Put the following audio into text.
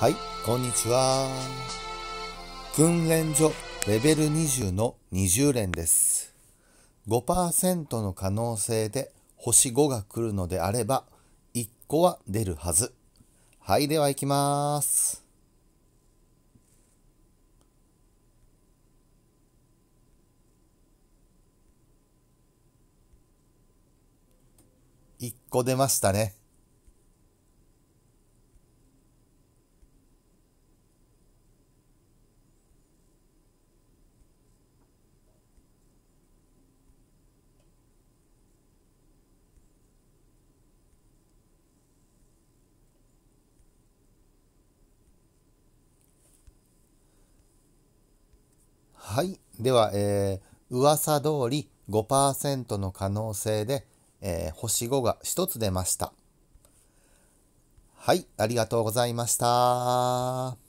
はい、こんにちは。訓練所レベル20の20連です。5%の可能性で星5が来るのであれば、1個は出るはず。はい、では行きます。1個出ましたね。はい。では、えー、噂通り5%の可能性で、えー、星5が1つ出ました。はい、ありがとうございました。